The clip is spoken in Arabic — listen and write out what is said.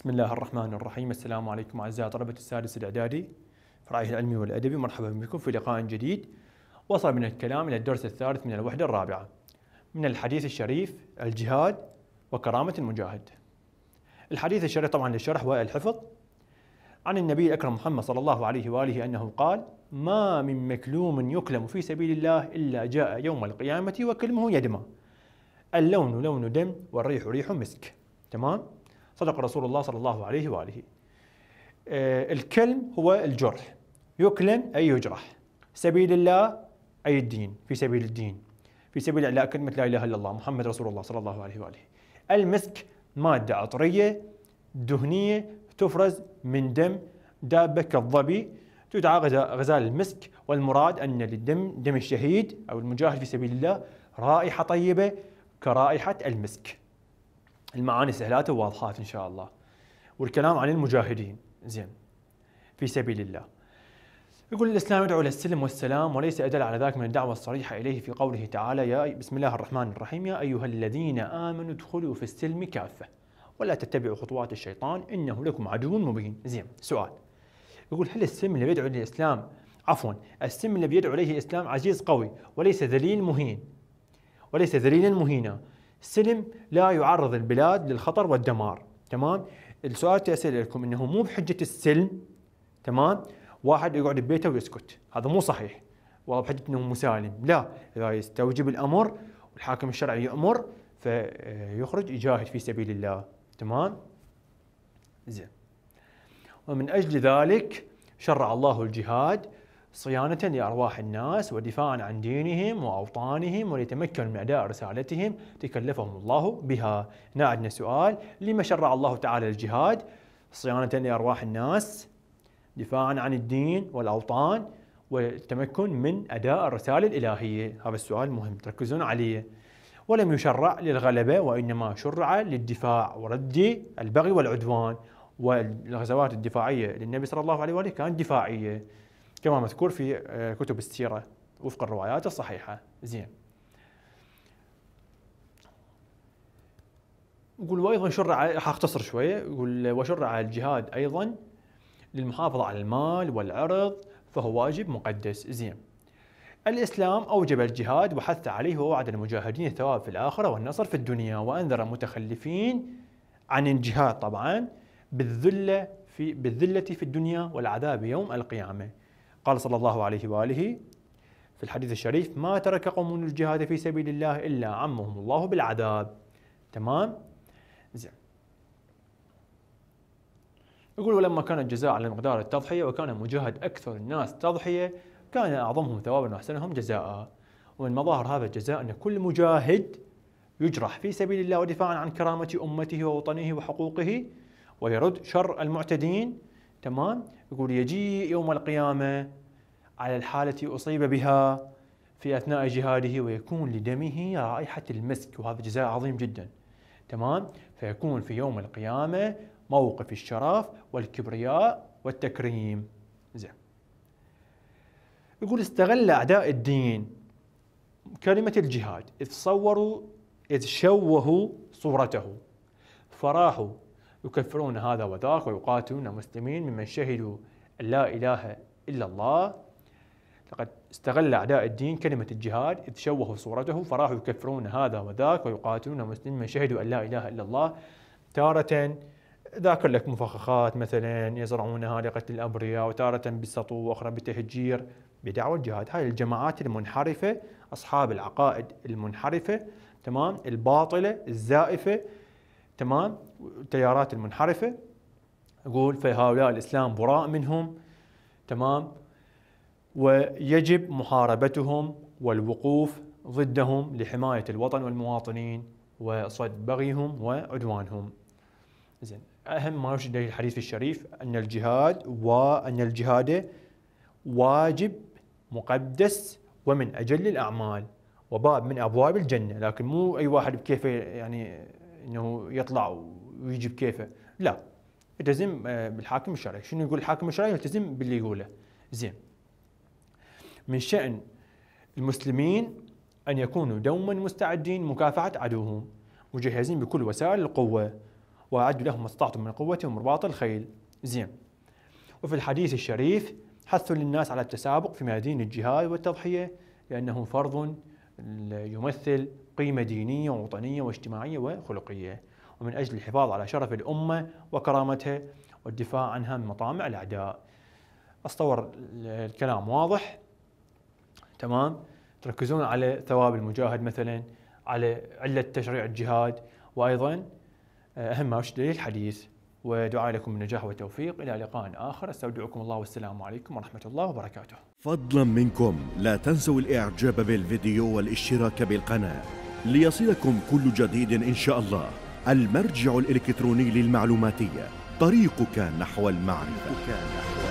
بسم الله الرحمن الرحيم السلام عليكم أعزائي طلبة السادس الإعدادي في رأيه العلمي والأدبي مرحبا بكم في لقاء جديد وصل من الكلام إلى الدرس الثالث من الوحدة الرابعة من الحديث الشريف الجهاد وكرامة المجاهد الحديث الشريف طبعا للشرح والحفظ عن النبي الأكرم محمد صلى الله عليه وآله أنه قال ما من مكلوم يكلم في سبيل الله إلا جاء يوم القيامة وكلمه يدمى اللون لون دم والريح ريح مسك تمام؟ صدق رسول الله صلى الله عليه وآله آه، الكلم هو الجرح يكلم أي يجرح سبيل الله أي الدين في سبيل الدين في سبيل إعلاء كلمة لا إله إلا الله محمد رسول الله صلى الله عليه وآله المسك مادة عطرية دهنية تفرز من دم دابة كالظبي تدعى غزال المسك والمراد أن للدم دم الشهيد أو المجاهد في سبيل الله رائحة طيبة كرائحة المسك المعاني سهلاته وواضحات ان شاء الله والكلام عن المجاهدين زين في سبيل الله يقول الاسلام يدعو الى السلم والسلام وليس ادل على ذلك من الدعوه الصريحه اليه في قوله تعالى يا بسم الله الرحمن الرحيم يا ايها الذين امنوا ادخلوا في السلم كافه ولا تتبعوا خطوات الشيطان انه لكم عدو مبين زين سؤال يقول هل السلم اللي بيدعو للاسلام عفوا السلم اللي بيدعو اليه الاسلام عزيز قوي وليس ذليل مهين وليس ذليلا مهينا السلم لا يعرض البلاد للخطر والدمار تمام السؤال تأسئل لكم انه مو بحجه السلم تمام واحد يقعد ببيته ويسكت هذا مو صحيح والله بحجه انه مسالم لا اذا يستوجب الامر والحاكم الشرعي يامر فيخرج يجاهد في سبيل الله تمام زين ومن اجل ذلك شرع الله الجهاد صيانة لأرواح الناس ودفاعا عن دينهم وأوطانهم وليتمكنوا من أداء رسالتهم تكلفهم الله بها هنا عندنا سؤال لما شرع الله تعالى الجهاد صيانة لأرواح الناس دفاعا عن الدين والأوطان والتمكن من أداء الرسالة الإلهية هذا السؤال مهم تركزون عليه ولم يشرع للغلبة وإنما شرع للدفاع ورد البغي والعدوان والغزوات الدفاعية للنبي صلى الله عليه وآله كانت دفاعية كما مذكور في آه، كتب السيرة وفق الروايات الصحيحة زين يقول وايضا شرع حاختصر شويه يقول وشرع الجهاد ايضا للمحافظه على المال والعرض فهو واجب مقدس زين الاسلام اوجب الجهاد وحث عليه ووعد المجاهدين الثواب في الاخره والنصر في الدنيا وانذر المتخلفين عن الجهاد طبعا بالذله في بالذله في الدنيا والعذاب يوم القيامه قال صلى الله عليه وآله في الحديث الشريف ما ترك قوم الجهاد في سبيل الله إلا عمهم الله بالعذاب تمام زين يقول ولما كان الجزاء على مقدار التضحية وكان مجاهد أكثر الناس تضحية كان أعظمهم ثوابا وأحسنهم جزاء ومن مظاهر هذا الجزاء أن كل مجاهد يجرح في سبيل الله ودفاعا عن كرامة أمته ووطنه وحقوقه ويرد شر المعتدين تمام يقول يجيء يوم القيامة على الحالة أصيب بها في أثناء جهاده ويكون لدمه رائحة المسك وهذا جزاء عظيم جدا تمام فيكون في يوم القيامة موقف الشرف والكبرياء والتكريم زين يقول استغل أعداء الدين كلمة الجهاد إذ صوروا إذ شوهوا صورته فراحوا يكفرون هذا وذاك ويقاتلون مسلمين ممن شهدوا لا إله إلا الله لقد استغل أعداء الدين كلمة الجهاد إذ شوهوا صورته فراحوا يكفرون هذا وذاك ويقاتلون مسلمين ممن شهدوا لا إله إلا الله تارة ذاكر لك مفخخات مثلا يزرعونها لقتل الأبرياء وتارة بالسطو وأخرى بالتهجير بدعوة الجهاد هاي الجماعات المنحرفة أصحاب العقائد المنحرفة تمام الباطلة الزائفة تمام التيارات المنحرفه يقول فهؤلاء الاسلام براء منهم تمام ويجب محاربتهم والوقوف ضدهم لحمايه الوطن والمواطنين وصد بغيهم وعدوانهم. زين اهم ما يرشد اليه الحديث الشريف ان الجهاد وان الجهاد واجب مقدس ومن اجل الاعمال وباب من ابواب الجنه لكن مو اي واحد بكيفه يعني انه يطلع ويجي بكيفه لا التزم آه، بالحاكم الشرعي شنو يقول الحاكم الشرعي يلتزم باللي يقوله زين من شأن المسلمين أن يكونوا دوما مستعدين مكافحة عدوهم مجهزين بكل وسائل القوة وأعدوا لهم ما استطعتم من قوة ورباط الخيل زين وفي الحديث الشريف حث للناس على التسابق في ميادين الجهاد والتضحية لأنه فرض يمثل قيمة دينية ووطنية واجتماعية وخلقية ومن أجل الحفاظ على شرف الأمة وكرامتها والدفاع عنها من مطامع الأعداء أصطور الكلام واضح تمام تركزون على ثواب المجاهد مثلا على علة تشريع الجهاد وأيضا آه، أهم ما أرشد الحديث ودعاء لكم النجاح والتوفيق إلى لقاء آخر أستودعكم الله والسلام عليكم ورحمة الله وبركاته فضلا منكم لا تنسوا الإعجاب بالفيديو والاشتراك بالقناة ليصلكم كل جديد إن شاء الله المرجع الإلكتروني للمعلوماتية طريقك نحو المعرفة,